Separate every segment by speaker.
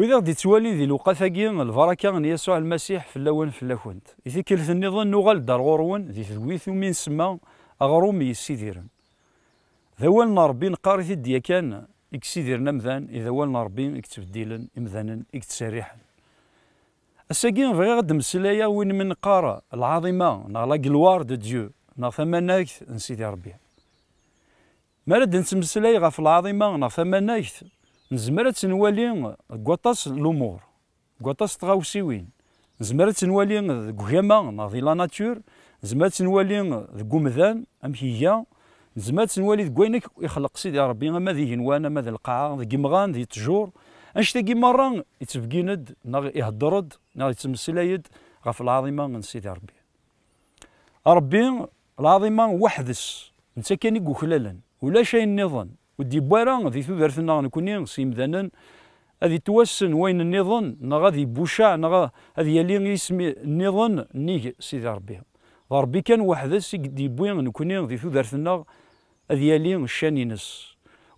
Speaker 1: وإذا غدي توالي ذي ثاكين البركة غن يسوع المسيح في اللون في اللاكونت، إذا كلت النظام نوغال دار غورون ذي ثويث ومن سما أغرومي سيديرن، ذا والنا ربي نقارث الديا كان إكسيديرن أمذان إذا والنا ربي ديلن إمذانا إكتساريحن، الساكين غير غد مسلايا وين من قارة العظيمة نا لا كلوار دو ديو نا ثماناكت نسيدي ربي مالا دنت مسلاي غا في العظيمة نا ثماناكت نزمر تنوالي كواطاس لومور كواطاس تغاوسيوين نزمر تنوالي كوهيما ناضي لا ناتور نزمر تنوالي كومذان ام هي نزمر تنوالي كوينك ويخلق سيدي ربي اما ذي هنوان اما ذي القاعة ذي كيمغان ذي تجور اش تاكي ند ناغي ناغ ناغي ناغ يتمسلايد غاف العظيمة من سيدي ربي ربي العظيمة وحدس انت كاني كوكلالا ولا شيء نظن ودي بوالا ذي تودر فينا نكوني سي مدانن هذي توسن وين النظن نغادي ذي بوشا نغا هذي اللي يسمي النظن نيه سيدي ربي ربي كان وحده سي دي بوين نكوني ذي تودر فينا هذي اللي شاني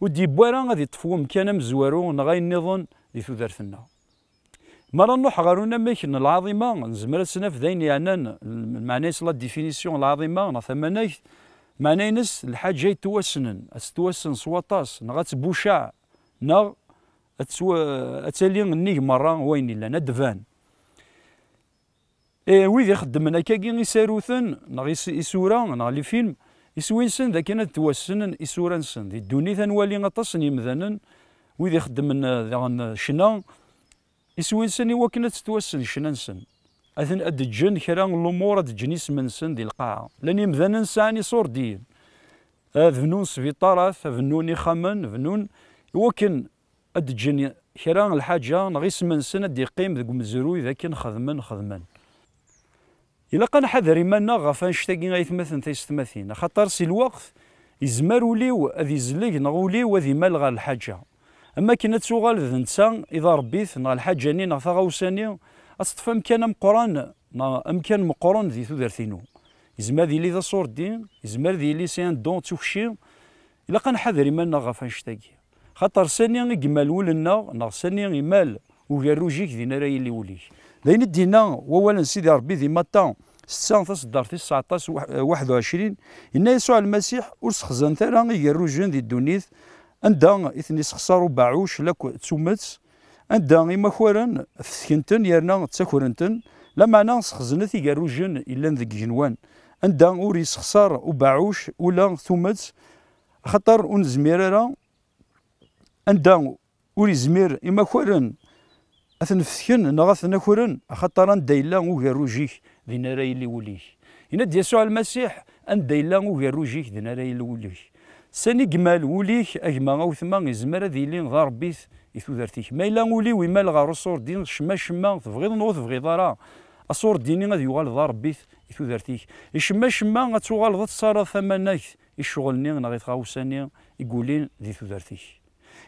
Speaker 1: ودي بوالا غادي تفوم كان مزوارو نغا النظن ذي تودر فينا ما نروح غارونا ميكن العظيمه نزمرت سنا في ذين يعني معناها ديفينيسيون العظيمه ثمانيه الحاج الحاجه توسنن توسن سواطاس نغات بوشاع نغ اتسو اتالين نيغ مره وين الا ندفان اي ويد خدمنا كاكي يساروثن نغ يسورا نغ لي فيلم يسوينسن ذاك انا توسنن يسورانسن دي الدنيا ثنوالي غطاس يمذانن ويد شنان شنا يسوينسن يوكنا تتوسن شنانسن أثن أدجن كرا الأمور من سن دي القاعة لأن يمذن نساني صور دين اذنون سبيطارات اذنون يخمن اذنون وكن أدجن كران الحاجة من سن أدي قيم ذي مزروي ذاك خذمن خذمن إلا قا نحذر إيمانا غاف نشتاقي غيثمثن تيستمثين خاطر سي الوقت يزمر وليو أذي زلق نغوليو أذي مال غا الحاجة أما كنا تسوغال ذنسان إذا ربيث نغا الحاجة نينا نغا اصطفى مكان مقران ما امكان مقران ذي تودرتينو إزما ذي لي ذا صور الدين إزما ذي لي سيان دون توكشي الا حذر ايماننا غاف فانشتاكي خاطر سانيا يقمال ولنا ناغ سانيا إمال وجاروجيك ذي نراي اللي وليك داين دينا وأولا سيدي ربي ذي ماتا ستة دار الدارتي 19 واحد وعشرين إن يسوع المسيح ورسخزان سخزن ثرا ذي الدونيث أندان إثني سخسارو باعوش لك تسمت أن أندا إما خوران فسكنتن يرنا تسكرنتن لمعنى خزنتي تيكاروجن إلا ذك جنوان أن أندا أوري سخسار وباعوش ولا ثومت خطر أون زميرة أندا أوري زمير إما خوران أثنفسكن نغثنا نخورا خطر أن أندا إلا وكاروجيك دينا راي اللي وليه هنا ديسوع المسيح أن أندا إلا وكاروجيك دينا راي اللي وليه ساني جمال وليه أجمع أو ثمان زمرة ذي لين غربيث يثوذر ما الا ولي وما لغا رسور الدين شما شما تبغيض نوض تبغيض راه الصور الديني غادي يغال دار ربي يثوذر تيك شما شما غاتوغال ضد ثمانيك الشغل ني غادي تغاوساني يقول ذي ثوذر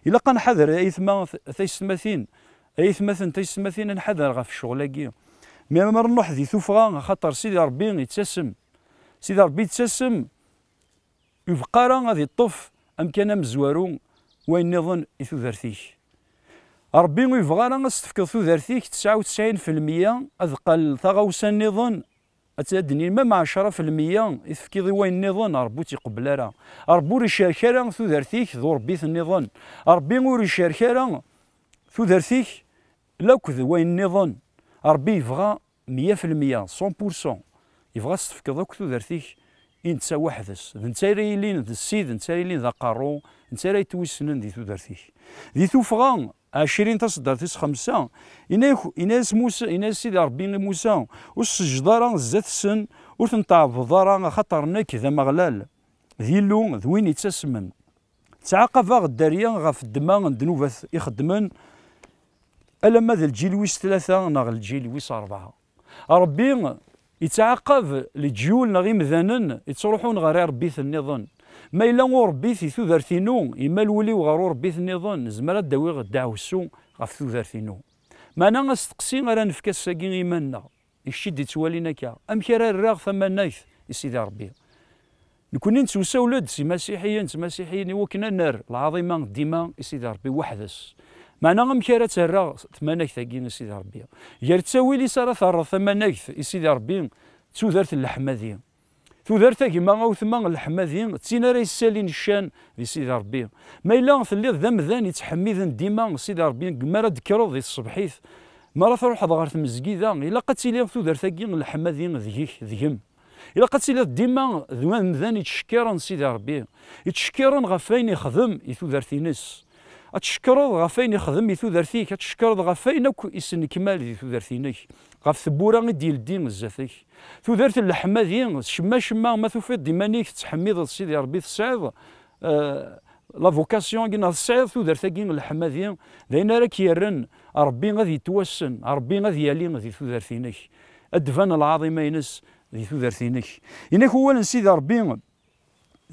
Speaker 1: الا قا نحذر اي ثما ثي سماثين اي ثما ثي سماثين نحذر غا في الشغل هاكي مي انا نروح ذي ثوفغا خاطر سيدي ربي يتسسم سيدي ربي يتسسم يبقى راه غادي يطف امكان مزوارو وين نظن إثوذرتيش ربي يبغى راه غاستفكر ثودارتيك 99% أثقل ثغوسا نظن أتدني ما مع 10% يثفكي ضوين نظن ربو تيقبل راه ربو ريشارك راه ثودارتيك ذو ربي النظن ربي وريشارك راه ثودارتيك لوك ضوين نظن ربي يبغى 100% 100% يبغى استفكر ذوك ثودارتيك إن تسا وحدس، إنت رايلين ذا السيد، إنت رايلين ذا قارو، إنت راي توسنن ذي ثودارتيك، ذي ثوفغان عشرين تصدر تيس خمسة إنا إناس موسى إناس سيدي ربي موسى وسجد راه زات السن ور تنتعبد راه خاطر نك ذا مغلال ذي اللو ذ يتسمن تعاقب الدارية غف الدماء ذنوبات يخدمن ألا ماذا الجيل ويس ثلاثة ناغ الجيل ويس أربعة ربي يتعاقب الجيول غير مذانن يتروحون غير ربي ثنيضن ما إلا وربي في ثوذرثينو إما الولي وغار ربي ثنيظن زمرا داوي غا داوسو غا في ثوذرثينو ما أنا غاستقسي غا نفكا الساكين إيمانا الشد يتوالينا كا أمك راه الراغ ثما نايث يسيدي ربي نكون نتوسا ولاد سي مسيحيا نت مسيحيا وكنا نار العظيمة ديما يسيدي ربي وحدس ما أنا غا مكرا تهرا ثما نايث ساكين يسيدي ربي يا رتاويلي سارة ثرا ثما نايث يسيدي ربي ثوذرث اللحمة ديما ثودرت كيما او ثما الحما ذين تسينا راهي سالين الشان دي سيدي ربي ما الا ثليت ذا مذان يتحمدن ديما سيدي ربي كما راه ذكرو ذي الصبحيث ما راه تروح ضغار تمزكيدا الا قتيلي ثودرت كيما الحما ذين ذيك ذيم الا قتيلي ديما ذوان مذان يتشكرن سيدي ربي يتشكرن غفين يخدم يثودرت ينس اتشكرو غفين يخدم يثودرت فيك اتشكرو غفين اوك يسن كمال يثودرت فينك قف ثبورة غيدي يلدي غزاتك ثو دارت اللحمة ديال شما شما ما توفيت ديمانيك تحميض سيدي ربي آه، لا فوكاسيون كينا تصعيب ثو دارت كين اللحمة ديال لأن راه كيرن ربي غادي يتوسن ربي غادي يالي غادي ثو دارتينك الدفان العظيم ينس ثو دارتينك إنك هو سيدي ربي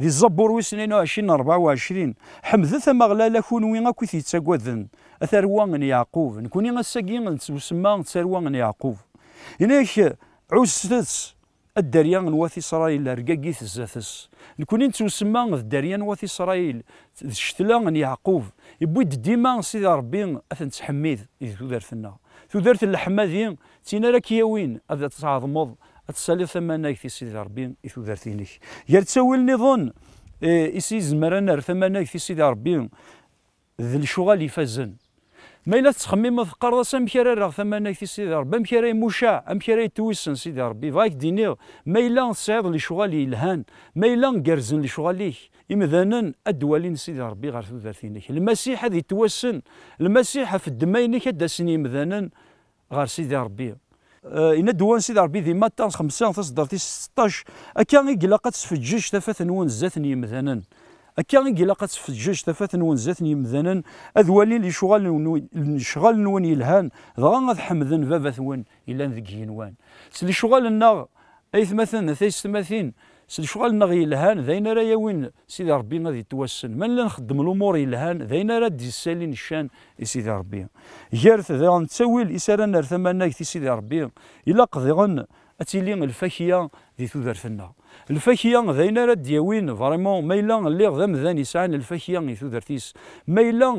Speaker 1: دي الزبور ويس 22 24 حمدت أمغلال وين أكو تيتاكوذن أثروا اثروان يعقوب نكوني غساكي نسما ثروة من يعقوب هناك عزتس الدريان نواث إسرائيل رقاقي الزاثس نكوني نتوسما الدريان نواث إسرائيل شتلان يعقوب يبود ديما سيدي ربي أثن تحميد إذ تودرتنا تودرت اللحمة ذي تينا راك ياوين أذا تعظمض تصالي ثماناك سيدي ربي يثو تودارتينك يا تساول نظن آه، إيسي زمر أنا ثماناك سيدي ربي ذي الشغال يفزن ما إلا تخمم في تقرا أمك راه راه ثمانك في سيدي ربي أمك راه يموشع أمك راه يتوسن سيدي ربي فايك دينيغ ما إلا تصعد لي شغال يلهان ما إلا نكرزن لي ليك إمذانا أدوالين سيدي ربي غير تودارتينك المسيح هذا توسن المسيح في الدماينك هدا سن إمذانا غير سيدي ربي آه، إن دوان سيدي ربي ديما تنس خمسة تصدر تي 16 أكا يقلق تسفجج تفات نون زات يمثلا أكا يقلق تسفجج تفات نون زات يمثلا أذ والين لشغال شغال نون يلهان ضرا حمدن بابا ثوان إلا نذكي نوان سلي شغال النار أي ثمثن ثيس ثمثين سيدي شغال نغي يلهان ذاين راه وين سيدي ربي يتوسل من اللي نخدم الامور يلهان ذاين راه ديسالين الشان سيدي ربي غيرت ذا نتساويل يسالنا يا سيدي ربي الا قضيغن اتيلي الفاكهه ذي فنا الفاكهه ذاين راه دياوين فريمون ما الا اللي غدا مذان يسعان الفاكهه ذي تودرتيس ما الا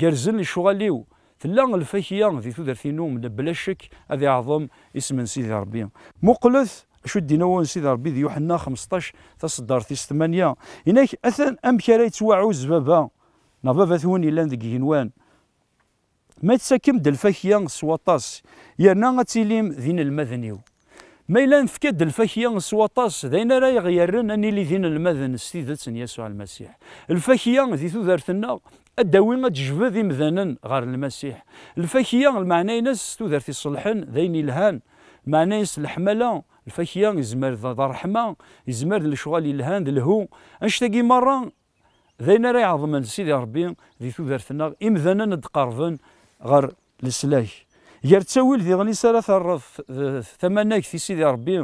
Speaker 1: قرزن شغاليو تلا الفاكهه ذي ثينوم بلا شك هذا عظم اسم سيدي ربي مقلث دينا نوون سيدي ربي ذي يوحنا 15 تصدر في 8 هناك اثن أم راه يتواعوز بابا نبابا ثوني لان ذي ينوان ما تساكم د الفاكيه سواطاس يرنا غتيليم ذين المذنيو ما إلا نفكد الفاكية سواطاس ذين راي غيرن أني لي ذين المذن ستيدت يسوع المسيح الفاكيان ذي الدوين تجفى ذي مذنن غار المسيح الفاكيان المعنى ناس تودرت صلحن ذين الهان معناه يصلح حمله الفاكهه يزمر ذا رحمه يزمر الشغال يلهان الهو انشتاقي مره ذينا راي يعظم سيدي ربي ذي ام امذانا ندقربن غار السلاح يا تساويل ذي غني سارة ثمناك في سيدي ربي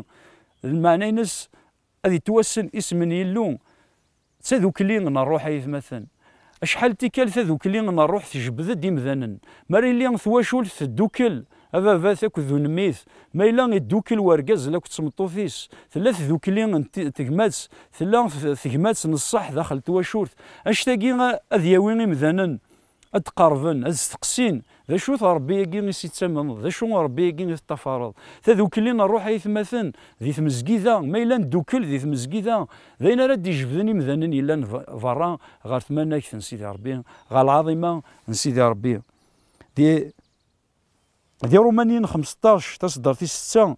Speaker 1: المعنى ينس هذه توسن اسم يلو كلين نروح مثلا اشحال تيكال تذوكلي نروح تجبد ديمذانا مري اللي ثواشول تدوكل هذا فات ذو نميث ما الا يدوكل ورقز لك فيس ثلاث ذوكلي انت تغمات ثلاث تغمات نصح داخل التواشورت اش تاكي اذياوين مذنن أتقارفن استقسين ذا شو ربي يقي نسي تسمم ذا شو ربي يقي نتفارض ذا ذوك اللي نروح يثمثن ذي ثمزقي ذا ما الا ندوكل ذي ثمزقي ذا ذا انا ردي جبدني مذنن الا فران غار ثمانك سيدي ربي غا العظيمه ربي دي ديال رومانيين 15 تصدر في 6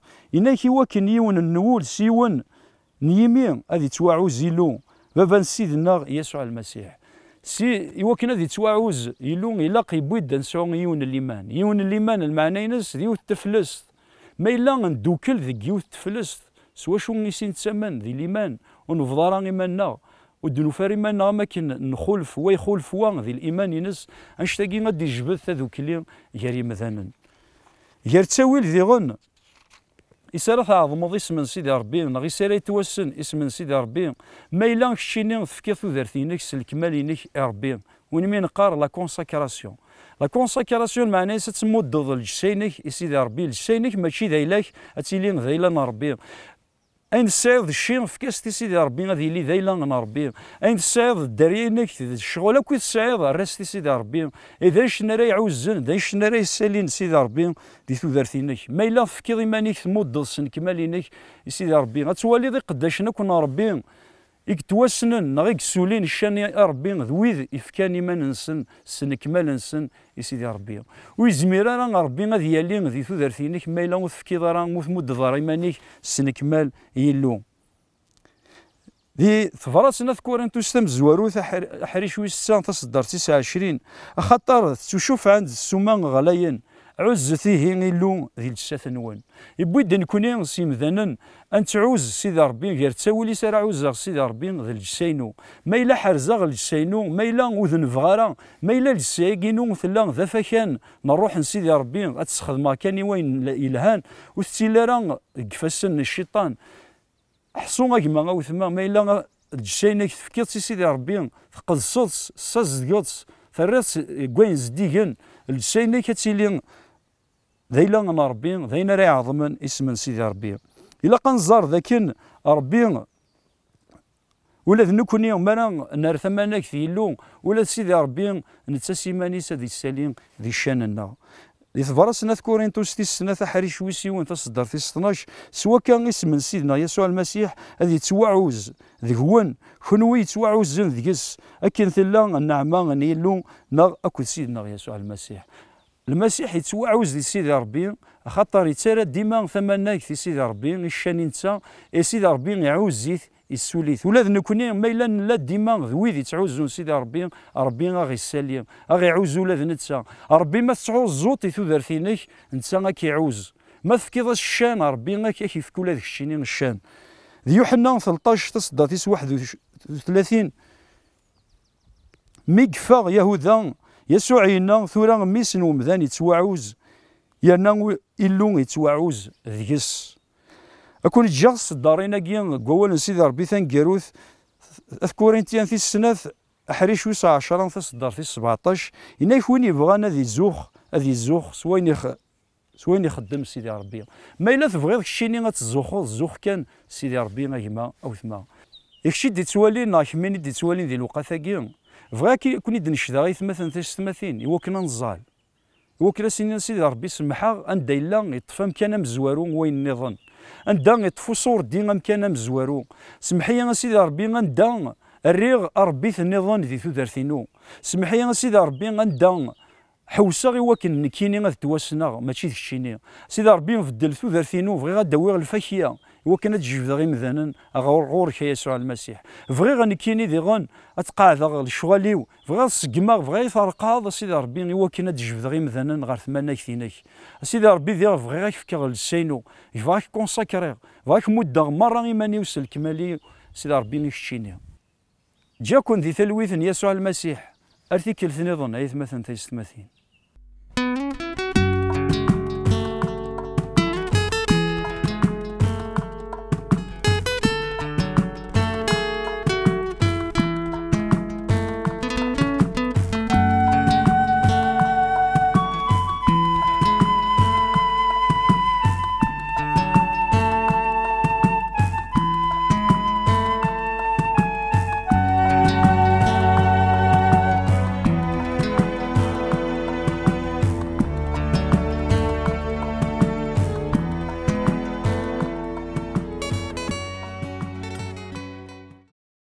Speaker 1: كي وكن يون النول سيون نيمي هذه تواعوز يلو بابا سيدنا يسوع المسيح سي يوكن هذه تواعوز يلو إلاق يبويد نسعو يون الإيمان يون الإيمان المعنى ينس ديو التفلس ما إلا ندوكل ذيك يو التفلس سوا شو نيسين تسمن ذي الإيمان ونفضى راه إيماننا ودنوفار إيماننا ما كن نخولف ويخولف وان ذي الإيمان ينس أنشتاقي غادي جبث هذوك اللي غير مثلا غير تاويل ديغون يسالا تعظمض اسم سيدي ربي نغ يسالا يتوسن اسم سيدي ربي ما الا شتيني فكي ثودرتينك سل كمالينك ربي وين من قار لا كونساكراسيون لا كونساكراسيون معناها ستمدد لجسينك يا سيدي ربي لجسينك ماشي دايلاك اتيلين دايلا ربي أين تسعيض الشين في كاس تي سيدي ربي غادي يلي ذايلا من ربي أين تسعيض الدرية إنك الشغل كي تسعيض الراس سيدي ربي إذا شنا راه يعوزن إذا شنا راه يسالين سيدي ربي دي تودرت إنك ما إلا تفكيض إيمانك تمدل سن كمال إنك سيدي ربي غتولي قداش كنا ربي يكتواسنن نغي كسولين الشان يا ربي ذويذ إفكان ما ننسن سنكمال ننسن يا سيدي ربي ويزميرا راه ربي ما ديالي ذي ثودرتينك ما إلا وثفكي ضرا وثمود ضرا إيمانيك سنكمال يلو ذي ثفراس ناث كورنتوس تم زواروث حريش ويسان تصدر تسعة عشرين أخطر تشوف عند السمان غلاين عزت إيه نيلو ذي ان يبويد نكوني سيمذانا أن تعوز سيدي ربي غير تاولي سارة عوز سيدي ربي ذي الجساينو ما إلا حرزة الجساينو ما إلا وذن فغارا ما إلا الجسايقينو ثلا ذا فكان نروح نسيدي ربي غتستخدمها كان وين إلهان وثتيلا قفاسن الشيطان حصو أجمع غاوثما ثما ما إلا الجساينك تفكيت سيدي ربي تقدسوت سازدقوت ثرات كوين ديغن الجساينك تيلي ذي لان غنا ربي ذي نري يعظم اسم سيدي ربي إلا قنزار ذاكن ربي ولا ذنكوني مانا نار ثمانك في اللون ولا سيدي ربي نتسيمانيس ذي السالين ذي شاننا دي تبرسنا كورنثوس تيس سنة تحريش ويسيون تصدر في 12 سوا كان اسم سيدنا يسوع المسيح هذه توعوز ذي هون توعوز يتوعوزن ذيس اكن ثلا النعمة نيلو نغ أكو سيدنا يسوع المسيح المسيح دي لسيدي ربي خاطر يتسارى ديما ثمناك في سيدي ربي الشان نتا إيه سيدي ربي يعوز زيت يسوليت ولا نكوني ما الا لا ديما ذويذ يتعوزون سيدي ربي ربي غا يسالي غا عوز ولا نتا ربي ما تعوزو ثو تودرتينك نتا غا كيعوز ما تفكيض الشان ربي غا كيفك ولا ذاك الشينين الشان ذي يوحنا 13 تصدى تيس 31 ميكفا يهوذا يسوع ينا ثورا ميس ومذان يتواعوز يرنا إلو يتواعوز ذيس أكون جاس دارينا كيان قوال سيدي ربي ثانكيروث كورنتيان في السناث أحريش ويسع عشرة تصدر في السبعطاش إنا يكون يبغان ذي الزوخ ذي الزوخ سوين يخ سوين يخدم سيدي ربي ما إلا تبغيض شيني غتزوخو الزوخ كان سيدي ربي ما يما أو ثما يكشي دي توالين كمين دي تسوالين ذي الوقت فغا كي كون نشدا غيتمثل تستماثين إوا كنا نزال إوا كنا سيدي ربي سمحا أندا إلا يطفى مكان مزوارو وين نظن أندا يطفو صور ديما مكان مزوارو سمحي سيدي ربي أندا الريغ ربي النظام ذي تودرتينو سمحي سيدي ربي أندا حوسا غي واكن نكيني غا تواسنا ماشي ثشيني سيدي ربي نفدل تودرتينو بغي داوي الفاكيه وكنا تجفد غي مثلا غور غور يسوع المسيح فغيغ انا كيني ذي غن اتقاعد الشغاليو فغا سقما فغا يفرقا سيدي ربي وكنا تجفد غي مثلا غار ثمانا كثينك سيدي ربي ذي فغيغ يفكر لسينو فغاك كونساكري فغاك مدة مرة غير ايماني وسل كمالي سيدي ربي نشتيني جاكون دي تلويث يسوع المسيح ارتيكل ثني ظن ايث مثلا ثيس ثمثين